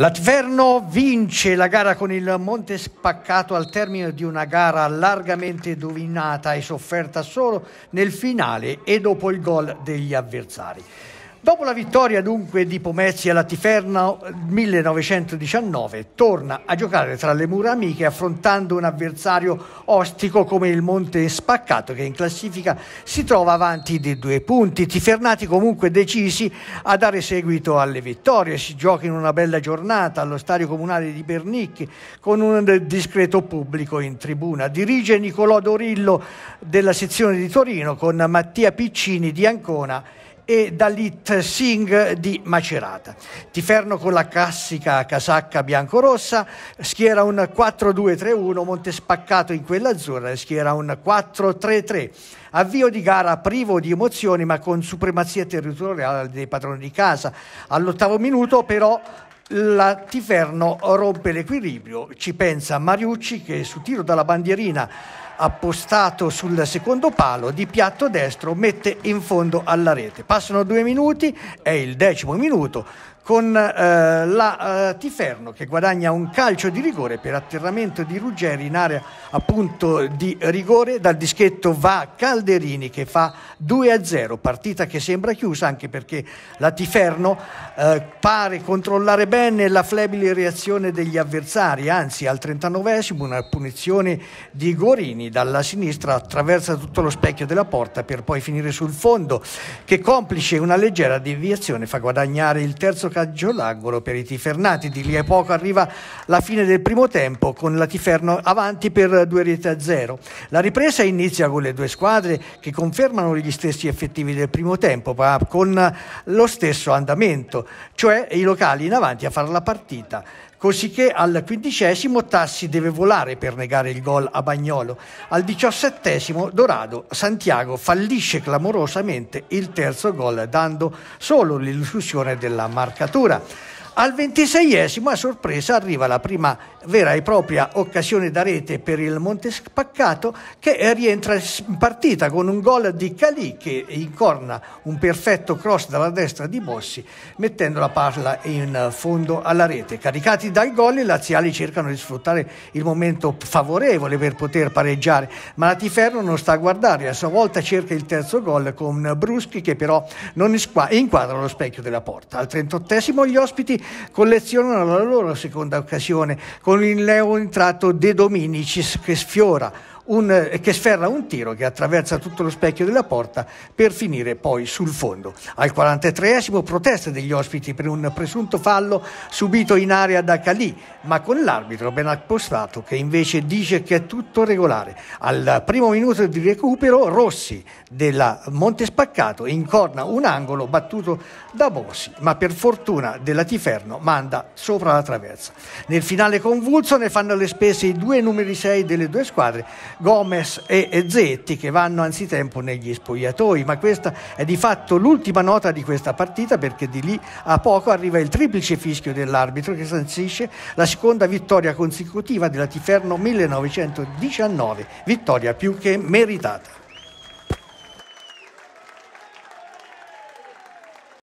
L'Atverno vince la gara con il Monte Spaccato al termine di una gara largamente dominata e sofferta solo nel finale e dopo il gol degli avversari. Dopo la vittoria dunque di Pomezia alla Tiferna 1919 torna a giocare tra le mura amiche affrontando un avversario ostico come il Monte Spaccato che in classifica si trova avanti di due punti. Tifernati comunque decisi a dare seguito alle vittorie. Si gioca in una bella giornata allo stadio comunale di Bernicchi con un discreto pubblico in tribuna. Dirige Nicolò Dorillo della sezione di Torino con Mattia Piccini di Ancona e Dalit Singh di Macerata. Tiferno con la classica casacca biancorossa schiera un 4-2-3-1, monte spaccato in quella azzurra schiera un 4-3-3. Avvio di gara privo di emozioni ma con supremazia territoriale dei padroni di casa. All'ottavo minuto però la Tiferno rompe l'equilibrio, ci pensa Mariucci che su tiro dalla bandierina appostato sul secondo palo di piatto destro mette in fondo alla rete. Passano due minuti, è il decimo minuto, con eh, la eh, Tiferno che guadagna un calcio di rigore per atterramento di Ruggeri in area appunto di rigore. Dal dischetto va Calderini che fa 2-0, partita che sembra chiusa anche perché la Tiferno eh, pare controllare bene la flebile reazione degli avversari, anzi al 39esimo una punizione di Gorini dalla sinistra attraversa tutto lo specchio della porta per poi finire sul fondo che complice una leggera deviazione fa guadagnare il terzo calcio d'angolo per i tifernati. Di lì a poco arriva la fine del primo tempo con la Tiferno avanti per due reti a zero. La ripresa inizia con le due squadre che confermano gli stessi effettivi del primo tempo, ma con lo stesso andamento, cioè i locali in avanti a fare la partita cosicché al quindicesimo Tassi deve volare per negare il gol a Bagnolo. Al diciassettesimo Dorado Santiago fallisce clamorosamente il terzo gol dando solo l'illusione della marcatura. Al ventiseiesimo a sorpresa arriva la prima vera e propria occasione da rete per il Montespaccato che rientra in partita con un gol di Calì che incorna un perfetto cross dalla destra di Bossi mettendo la palla in fondo alla rete. Caricati dal gol i laziali cercano di sfruttare il momento favorevole per poter pareggiare ma la Tiferno non sta a guardare, a sua volta cerca il terzo gol con Bruschi che però non inquadra lo specchio della porta. Al trentottesimo gli ospiti collezionano la loro seconda occasione con il neo intratto De Dominicis che sfiora un, eh, che sferra un tiro che attraversa tutto lo specchio della porta per finire poi sul fondo. Al 43esimo proteste degli ospiti per un presunto fallo subito in area da Calì, ma con l'arbitro ben appostato che invece dice che è tutto regolare. Al primo minuto di recupero Rossi della Monte Spaccato incorna un angolo battuto da Bossi, ma per fortuna della Tiferno manda sopra la traversa. Nel finale convulso ne fanno le spese i due numeri 6 delle due squadre Gomez e Zetti che vanno anzitempo negli spogliatoi, ma questa è di fatto l'ultima nota di questa partita perché di lì a poco arriva il triplice fischio dell'arbitro che sancisce la seconda vittoria consecutiva della Tiferno 1919, vittoria più che meritata.